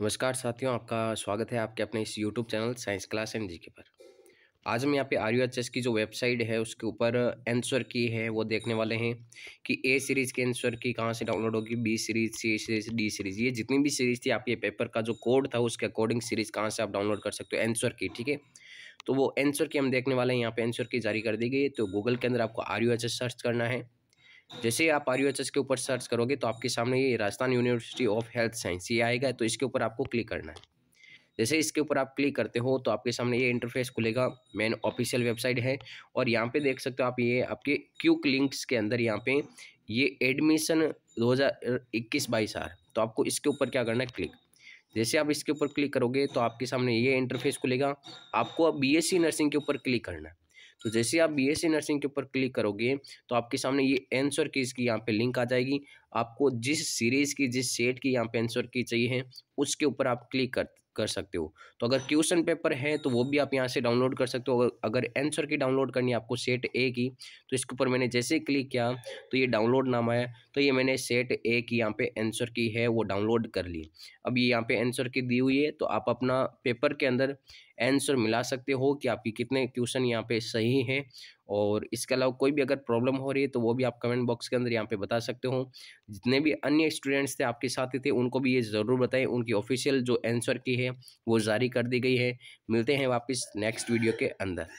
नमस्कार साथियों आपका स्वागत है आपके अपने इस YouTube channel science class and G K पर आज हम यहाँ पे आर यू एच एस की जो वेबसाइट है उसके ऊपर एंसर की है वो देखने वाले हैं कि ए सीरीज़ के एंसर की कहाँ से डाउनलोड होगी B series C series D series ये जितनी भी सीरीज़ थी आपके पेपर का जो कोड था उसके अकॉर्डिंग सीरीज़ कहाँ से आप डाउनलोड कर सकते हो एंसर की ठीक है तो वो एंसर की हम देखने वाले हैं यहाँ पर एंसर की जारी कर दी गई तो गूगल के अंदर आपको R U H S search करना है जैसे आप आर के ऊपर सर्च करोगे तो आपके सामने ये Rajasthan university of health science ये आएगा तो इसके ऊपर आपको क्लिक करना है जैसे इसके ऊपर आप क्लिक करते हो तो आपके सामने ये इंटरफेस खुलेगा मेन ऑफिशियल वेबसाइट है और यहाँ पे देख सकते हो आप ये आपके क्यूक लिंक्स के अंदर यहाँ पे ये एडमिशन 2021 बाईस आ तो आपको इसके ऊपर क्या करना है क्लिक जैसे आप इसके ऊपर क्लिक करोगे तो आपके सामने ये इंटरफेस खुलेगा आपको अब बी नर्सिंग के ऊपर क्लिक करना है तो जैसे आप बी एस नर्सिंग के ऊपर क्लिक करोगे तो आपके सामने ये एंसर की इसकी यहाँ पे लिंक आ जाएगी आपको जिस सीरीज़ की जिस सेट की यहाँ पे एंसर की चाहिए है उसके ऊपर आप क्लिक कर कर सकते हो तो अगर क्वेश्चन पेपर है तो वो भी आप यहाँ से डाउनलोड कर सकते हो अगर एंसर की डाउनलोड करनी है आपको सेट ए की तो इसके ऊपर मैंने जैसे क्लिक किया तो ये डाउनलोड नाम आया तो ये मैंने सेट ए की यहाँ पे आंसर की है वो डाउनलोड कर ली अब ये यहाँ पे आंसर की दी हुई है तो आप अपना पेपर के अंदर आंसर मिला सकते हो कि आपकी कितने क्वेश्चन यहाँ पे सही हैं और इसके अलावा कोई भी अगर प्रॉब्लम हो रही है तो वो भी आप कमेंट बॉक्स के अंदर यहाँ पे बता सकते हो जितने भी अन्य स्टूडेंट्स थे आपके साथ थे उनको भी ये ज़रूर बताएं उनकी ऑफिशियल जो आंसर की है वो जारी कर दी गई है मिलते हैं वापस नेक्स्ट वीडियो के अंदर